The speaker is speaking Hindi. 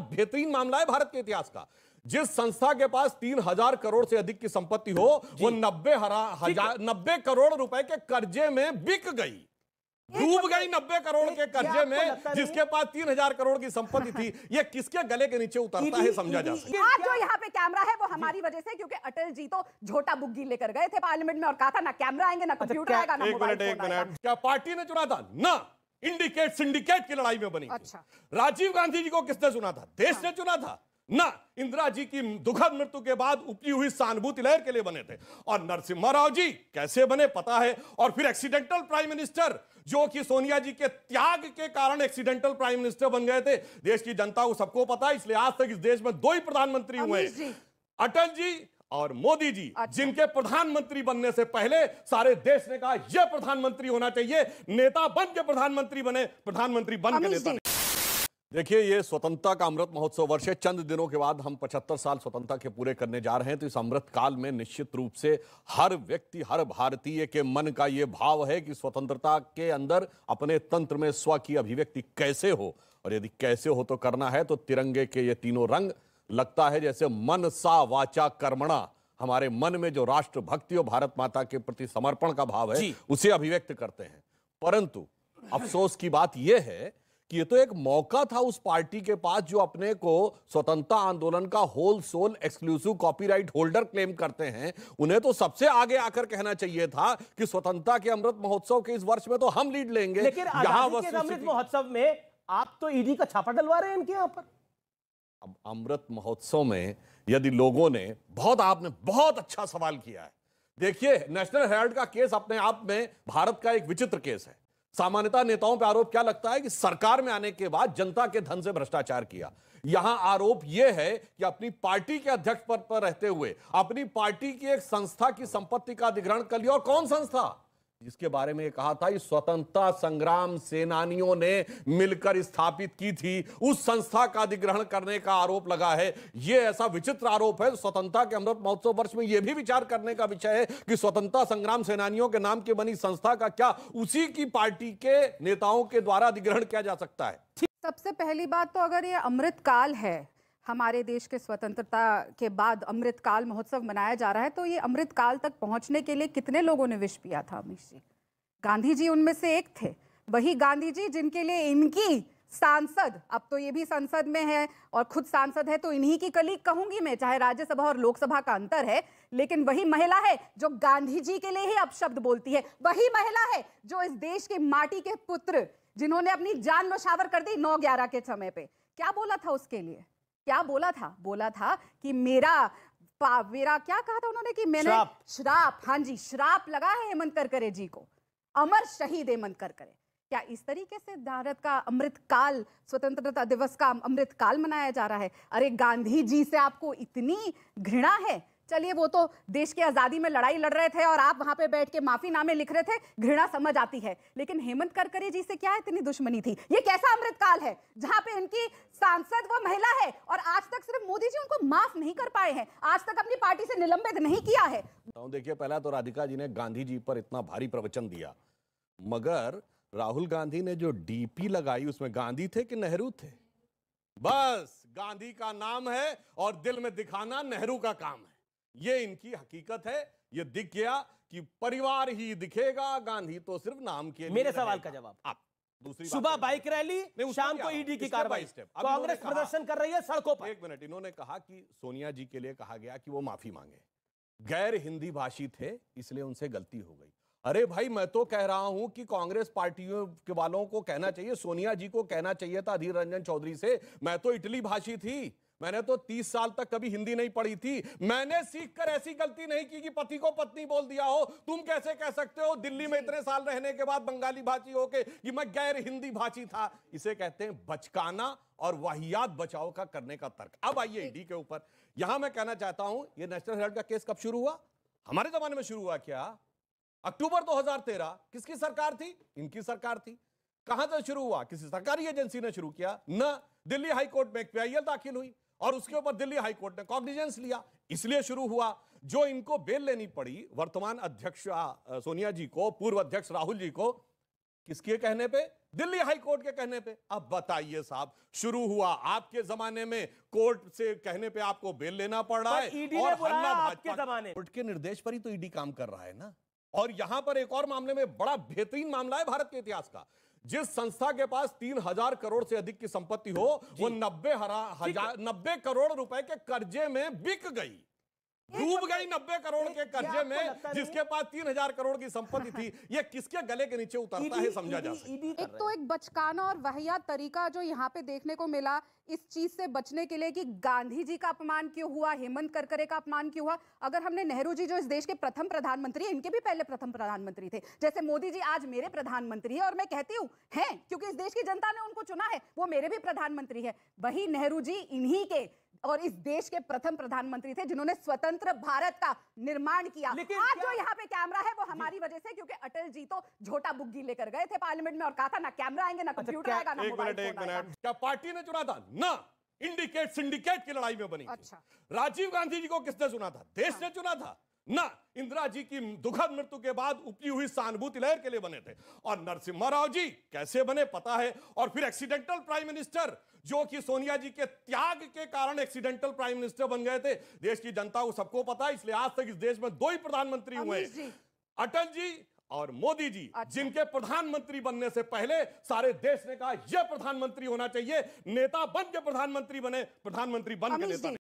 बेहतरीन मामला है भारत के इतिहास का जिस संस्था के पास तीन हजार करोड़ से अधिक की संपत्ति हो वो नब्बे नब्बे करोड़ रुपए के कर्जे में बिक गई डूब गई नब्बे करोड़ के कर्जे में जिसके पास तीन हजार करोड़ की संपत्ति थी ये किसके गले के नीचे उतरता है समझा जा सकता आज जो यहाँ पे कैमरा है वो हमारी वजह से क्योंकि अटल जी तो झोटा बुग्गी लेकर गए थे पार्लियामेंट में और कहा था ना कैमरा आएंगे ना अच्छा, कंप्यूटर आएगा ना क्या पार्टी ने चुना था ना इंडिकेट सिंडिकेट की लड़ाई में बनी अच्छा राजीव गांधी जी को किसने चुना था देश ने हाँ। चुना था ना इंदिरा जी की दुखद मृत्यु के बाद उपजी हुई सहानुभूति लहर के लिए बने थे और नरसिम्हा राव जी कैसे बने पता है और फिर एक्सीडेंटल प्राइम मिनिस्टर जो कि सोनिया जी के त्याग के कारण एक्सीडेंटल प्राइम मिनिस्टर बन गए थे देश की जनता को सबको पता है इसलिए आज तक इस देश में दो ही प्रधानमंत्री हुए अटल जी और मोदी जी अच्छा। जिनके प्रधानमंत्री बनने से पहले सारे देश ने कहा यह प्रधानमंत्री होना चाहिए नेता बन के प्रधानमंत्री बने प्रधानमंत्री बन के नेता देखिए ये स्वतंत्रता का अमृत महोत्सव वर्ष है चंद दिनों के बाद हम 75 साल स्वतंत्रता के पूरे करने जा रहे हैं तो इस अमृत काल में निश्चित रूप से हर व्यक्ति हर भारतीय के मन का ये भाव है कि स्वतंत्रता के अंदर अपने तंत्र में स्व की अभिव्यक्ति कैसे हो और यदि कैसे हो तो करना है तो तिरंगे के ये तीनों रंग लगता है जैसे मन सा वाचा कर्मणा हमारे मन में जो राष्ट्रभक्ति और भारत माता के प्रति समर्पण का भाव है उसे अभिव्यक्त करते हैं परंतु अफसोस की बात यह है कि ये तो एक मौका था उस पार्टी के पास जो अपने को स्वतंत्रता आंदोलन का whole sole exclusive copyright holder claim करते हैं उन्हें तो सबसे आगे आकर कहना चाहिए था कि स्वतंत्रता के अमृत महोत्सव के इस वर्ष में तो हम लीड लेंगे लेकिन अमृत महोत्सव में आप तो ईडी e का छापा डलवा रहे हैं इनके यहां पर अमृत महोत्सव में यदि लोगों ने बहुत आपने बहुत अच्छा सवाल किया है देखिए नेशनल हेराल्ड का केस अपने आप में भारत का एक विचित्र केस है सामान्यता नेताओं पर आरोप क्या लगता है कि सरकार में आने के बाद जनता के धन से भ्रष्टाचार किया यहां आरोप यह है कि अपनी पार्टी के अध्यक्ष पद पर, पर रहते हुए अपनी पार्टी की एक संस्था की संपत्ति का अधिग्रहण कर लिया और कौन संस्था जिसके बारे में कहा था स्वतंत्रता संग्राम सेनानियों ने मिलकर स्थापित की थी उस संस्था का अधिग्रहण करने का आरोप लगा है यह ऐसा विचित्र आरोप है स्वतंत्रता के अमृत महोत्सव वर्ष में यह भी विचार करने का विषय है कि स्वतंत्रता संग्राम सेनानियों के नाम की बनी संस्था का क्या उसी की पार्टी के नेताओं के द्वारा अधिग्रहण किया जा सकता है सबसे पहली बात तो अगर ये अमृतकाल है हमारे देश के स्वतंत्रता के बाद अमृतकाल महोत्सव मनाया जा रहा है तो ये अमृतकाल तक पहुंचने के लिए कितने लोगों ने विश किया था अमित जी गांधी जी उनमें से एक थे वही गांधी जी जिनके लिए इनकी सांसद अब तो ये भी संसद में है और खुद सांसद है तो इन्हीं की कली कहूंगी मैं चाहे राज्यसभा और लोकसभा का अंतर है लेकिन वही महिला है जो गांधी जी के लिए ही अपशब्द बोलती है वही महिला है जो इस देश के माटी के पुत्र जिन्होंने अपनी जान मशावर कर दी नौ ग्यारह के समय पे क्या बोला था उसके लिए क्या बोला था बोला था कि मेरा मेरा क्या कहा था उन्होंने कि मैंने श्राप हाँ जी श्राप लगा है हेमंत करकरे जी को अमर शहीद हेमंत करकरे क्या इस तरीके से भारत का अमृतकाल स्वतंत्रता दिवस का अमृतकाल मनाया जा रहा है अरे गांधी जी से आपको इतनी घृणा है चलिए वो तो देश की आज़ादी में लड़ाई लड़ रहे थे और आप वहां पे बैठ के माफीनामे लिख रहे थे घृणा समझ आती है लेकिन हेमंत करकरे जी से क्या इतनी दुश्मनी थी ये कैसा अमृतकाल है जहाँ पे इनकी सांसद वो महिला है और आज तक सिर्फ मोदी जी उनको माफ नहीं कर पाए हैं आज तक अपनी पार्टी से निलंबित नहीं किया है तो देखिए पहला तो राधिका जी ने गांधी जी पर इतना भारी प्रवचन दिया मगर राहुल गांधी ने जो डीपी लगाई उसमें गांधी थे कि नेहरू थे बस गांधी का नाम है और दिल में दिखाना नेहरू का काम है ये इनकी हकीकत है ये दिख गया कि परिवार ही दिखेगा गांधी तो सिर्फ नाम के मेरे सवाल का जवाब आप दूसरी सुबह बाइक रैली शाम को ईडी की कार्रवाई कांग्रेस प्रदर्शन कर रही है सड़कों पर एक मिनट इन्होंने कहा कि सोनिया जी के लिए कहा गया कि वो माफी मांगे गैर हिंदी भाषी थे इसलिए उनसे गलती हो गई अरे भाई मैं तो कह रहा हूं कि कांग्रेस पार्टियों के वालों को कहना चाहिए सोनिया जी को कहना चाहिए था अधीर रंजन चौधरी से मैं तो इटली भाषी थी मैंने तो तीस साल तक कभी हिंदी नहीं पढ़ी थी मैंने सीखकर ऐसी गलती नहीं की कि पति को पत्नी बोल दिया हो तुम कैसे कह सकते हो दिल्ली में इतने साल रहने के बाद बंगाली भाषी होके कि मैं गैर हिंदी भाषी था इसे कहते हैं बचकाना और वाहियात बचाव का करने का तर्क अब आइए ईडी के ऊपर यहां मैं कहना चाहता हूं यह नेशनल हेराल्ड का केस कब शुरू हुआ हमारे जमाने में शुरू हुआ क्या अक्टूबर दो किसकी सरकार थी इनकी सरकार थी कहां से शुरू हुआ किसी सरकारी एजेंसी ने शुरू किया न दिल्ली हाईकोर्ट में एक पीआईएल दाखिल हुई और उसके ऊपर दिल्ली हाईकोर्ट ने कॉग्निजेंस लिया इसलिए शुरू हुआ जो इनको बेल लेनी पड़ी वर्तमान अध्यक्ष सोनिया जी को पूर्व अध्यक्ष राहुल जी को किसके कहने पे दिल्ली हाई कोर्ट के कहने पे अब बताइए साहब शुरू हुआ आपके जमाने में कोर्ट से कहने पे आपको बेल लेना पड़ रहा है ईडी ने बुलाया आपके जमाने कोर्ट के निर्देश पर ही तो ईडी काम कर रहा है ना और यहां पर एक और मामले में बड़ा बेहतरीन मामला है भारत के इतिहास का जिस संस्था के पास तीन हजार करोड़ से अधिक की संपत्ति हो वो नब्बे हजार नब्बे करोड़ रुपए के कर्जे में बिक गई डूब गई नब्बे करोड़ के कर्जे में जिसके पास तीन हजार करोड़ की संपत्ति थी ये किसके गले के नीचे उतरता है समझा जा एक तो एक बचकाना और वहिया तरीका जो यहाँ पे देखने को मिला इस चीज से बचने के लिए कि गांधी जी का अपमान क्यों हुआ हेमंत करकरे का अपमान क्यों हुआ अगर हमने नेहरू जी जो इस देश के प्रथम प्रधानमंत्री इनके भी पहले प्रथम प्रधानमंत्री थे जैसे मोदी जी आज मेरे प्रधानमंत्री है और मैं कहती हूँ है क्योंकि इस देश की जनता ने उनको चुना है वो मेरे भी प्रधानमंत्री है वही नेहरू जी इन्हीं के और इस देश के प्रथम प्रधानमंत्री थे जिन्होंने स्वतंत्र भारत का निर्माण किया आज जो यहाँ पे कैमरा है वो हमारी वजह से क्योंकि अटल जी तो झोटा बुग्गी लेकर गए थे पार्लियामेंट में और कहा था ना कैमरा आएंगे ना अच्छा, कंप्यूटर आएगा ना मोबाइल क्या पार्टी ने चुना था ना इंडिकेट सिंडिकेट की लड़ाई में बनी अच्छा राजीव गांधी जी को किसने चुना था देश हाँ। ने चुना था ना इंदिरा जी की दुखद मृत्यु के बाद उपजी हुई सहानुभूति लहर के लिए बने थे और नरसिम्हा राव जी कैसे बने पता है और फिर एक्सीडेंटल प्राइम मिनिस्टर जो कि सोनिया जी के त्याग के कारण एक्सीडेंटल प्राइम मिनिस्टर बन गए थे देश की जनता को सबको पता है इसलिए आज तक इस देश में दो ही प्रधानमंत्री हुए अटल जी और मोदी जी अच्छा। जिनके प्रधानमंत्री बनने से पहले सारे देश ने कहा यह प्रधानमंत्री होना चाहिए नेता बन के प्रधानमंत्री बने प्रधानमंत्री बन के नेता